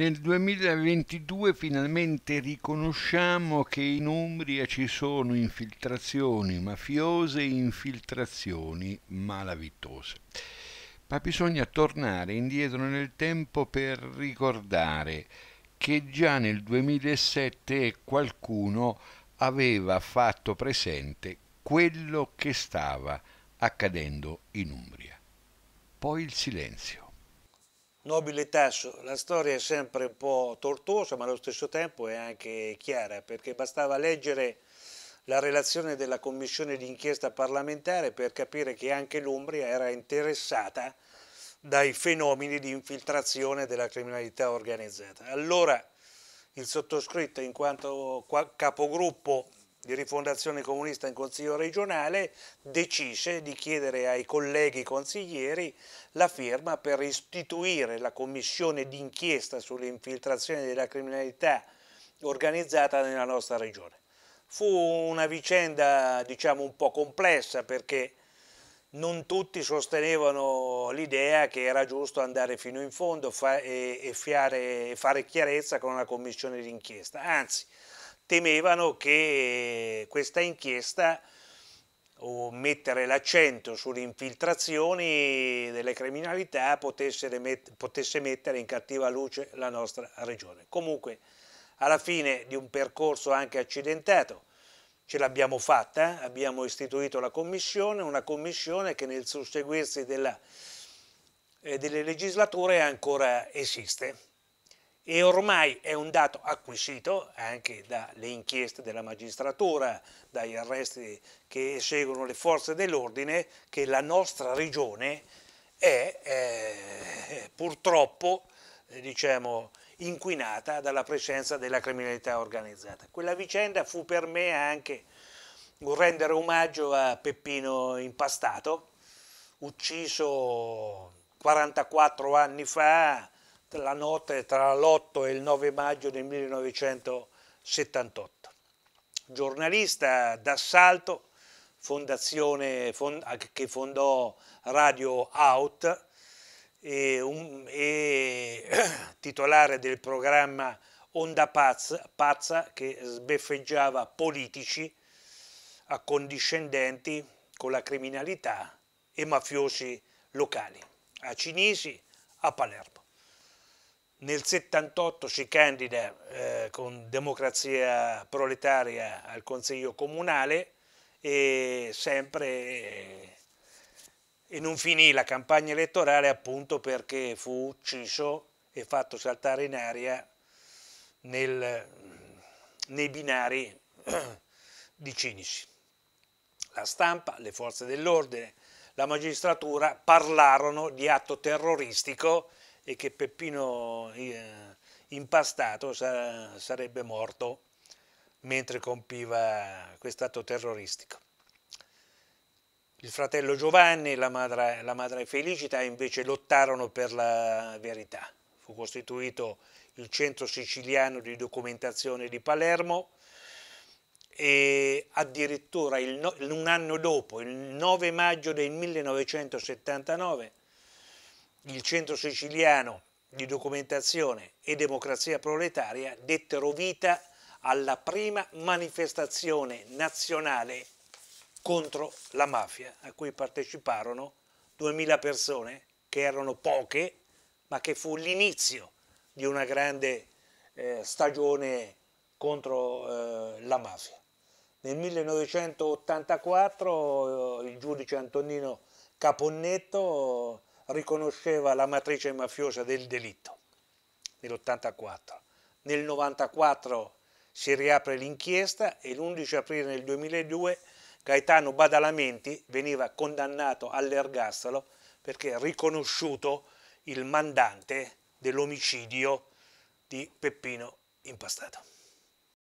Nel 2022 finalmente riconosciamo che in Umbria ci sono infiltrazioni mafiose e infiltrazioni malavitose. Ma bisogna tornare indietro nel tempo per ricordare che già nel 2007 qualcuno aveva fatto presente quello che stava accadendo in Umbria. Poi il silenzio. Nobile Tasso, la storia è sempre un po' tortuosa ma allo stesso tempo è anche chiara perché bastava leggere la relazione della commissione d'inchiesta parlamentare per capire che anche l'Umbria era interessata dai fenomeni di infiltrazione della criminalità organizzata. Allora il sottoscritto in quanto capogruppo di rifondazione comunista in consiglio regionale decise di chiedere ai colleghi consiglieri la firma per istituire la commissione d'inchiesta sulle infiltrazioni della criminalità organizzata nella nostra regione. Fu una vicenda diciamo un po' complessa perché non tutti sostenevano l'idea che era giusto andare fino in fondo e fare chiarezza con una commissione d'inchiesta, anzi temevano che questa inchiesta o mettere l'accento sulle infiltrazioni delle criminalità potesse, met potesse mettere in cattiva luce la nostra regione. Comunque, alla fine di un percorso anche accidentato, ce l'abbiamo fatta, abbiamo istituito la commissione, una commissione che nel susseguirsi della, eh, delle legislature ancora esiste e ormai è un dato acquisito anche dalle inchieste della magistratura, dagli arresti che eseguono le forze dell'ordine, che la nostra regione è eh, purtroppo eh, diciamo, inquinata dalla presenza della criminalità organizzata. Quella vicenda fu per me anche un rendere omaggio a Peppino Impastato, ucciso 44 anni fa la notte tra l'8 e il 9 maggio del 1978. Giornalista d'assalto, fondazione fond che fondò Radio Out e, un, e titolare del programma Onda Pazza, Pazza che sbeffeggiava politici accondiscendenti con la criminalità e mafiosi locali a Cinisi, a Palermo nel 78 si candida eh, con democrazia proletaria al consiglio comunale e sempre eh, e non finì la campagna elettorale appunto perché fu ucciso e fatto saltare in aria nel, nei binari di Cinici. La stampa, le forze dell'ordine, la magistratura parlarono di atto terroristico e che Peppino eh, impastato sa sarebbe morto mentre compiva quest'atto terroristico. Il fratello Giovanni e la madre, la madre Felicita invece lottarono per la verità. Fu costituito il Centro Siciliano di Documentazione di Palermo e addirittura no, un anno dopo, il 9 maggio del 1979, il Centro Siciliano di Documentazione e Democrazia Proletaria dettero vita alla prima manifestazione nazionale contro la mafia, a cui parteciparono 2000 persone, che erano poche, ma che fu l'inizio di una grande eh, stagione contro eh, la mafia. Nel 1984 eh, il giudice Antonino Caponnetto riconosceva la matrice mafiosa del delitto nell'84. Nel 94 si riapre l'inchiesta e l'11 aprile del 2002 Gaetano Badalamenti veniva condannato all'ergastolo perché riconosciuto il mandante dell'omicidio di Peppino Impastato.